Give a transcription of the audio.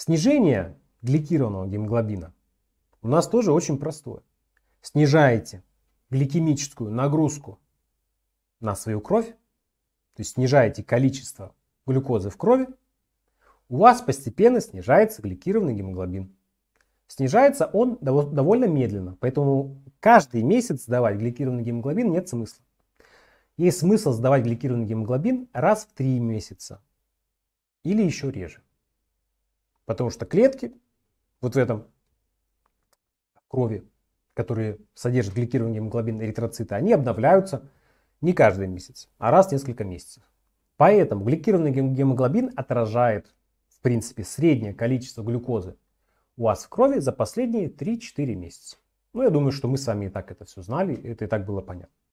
Снижение гликированного гемоглобина у нас тоже очень простое. Снижаете гликемическую нагрузку на свою кровь, то есть снижаете количество глюкозы в крови, у вас постепенно снижается гликированный гемоглобин. Снижается он довольно медленно, поэтому каждый месяц сдавать гликированный гемоглобин нет смысла. Есть смысл сдавать гликированный гемоглобин раз в три месяца или еще реже. Потому что клетки вот в этом крови, которые содержат гликированный гемоглобин эритроциты, они обновляются не каждый месяц, а раз в несколько месяцев. Поэтому гликированный гемоглобин отражает, в принципе, среднее количество глюкозы у вас в крови за последние 3-4 месяца. Ну, я думаю, что мы сами и так это все знали, это и так было понятно.